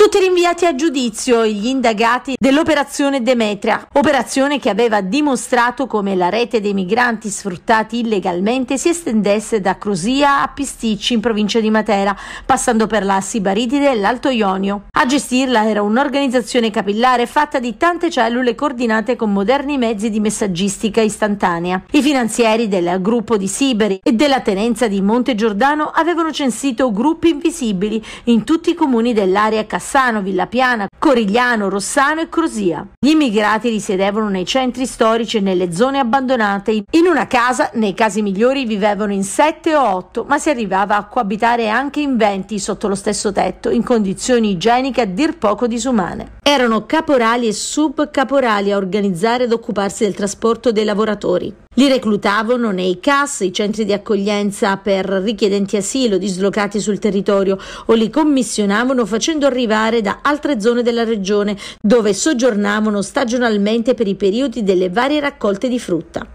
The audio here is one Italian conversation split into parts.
Tutti rinviati a giudizio gli indagati dell'operazione Demetria, operazione che aveva dimostrato come la rete dei migranti sfruttati illegalmente si estendesse da Crosia a Pisticci in provincia di Matera, passando per la Sibaritide e l'Alto Ionio. A gestirla era un'organizzazione capillare fatta di tante cellule coordinate con moderni mezzi di messaggistica istantanea. I finanzieri del gruppo di Siberi e della tenenza di Monte Giordano avevano censito gruppi invisibili in tutti i comuni dell'area Cassino Bassano, Villapiana, Corigliano, Rossano e Crosia. Gli immigrati risiedevano nei centri storici e nelle zone abbandonate. In una casa, nei casi migliori, vivevano in 7 o 8, ma si arrivava a coabitare anche in 20 sotto lo stesso tetto, in condizioni igieniche a dir poco disumane. Erano caporali e subcaporali a organizzare ed occuparsi del trasporto dei lavoratori. Li reclutavano nei CAS, i centri di accoglienza per richiedenti asilo dislocati sul territorio, o li commissionavano facendo arrivare da altre zone della regione, dove soggiornavano stagionalmente per i periodi delle varie raccolte di frutta.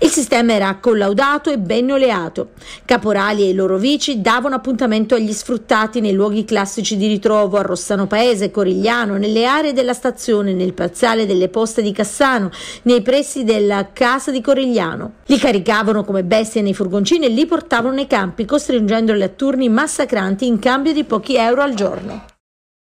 Il sistema era collaudato e ben oleato. Caporali e i loro vici davano appuntamento agli sfruttati nei luoghi classici di ritrovo a Rossano Paese, Corigliano, nelle aree della stazione, nel piazzale delle poste di Cassano, nei pressi della casa di Corigliano. Li caricavano come bestie nei furgoncini e li portavano nei campi, costringendoli a turni massacranti in cambio di pochi euro al giorno.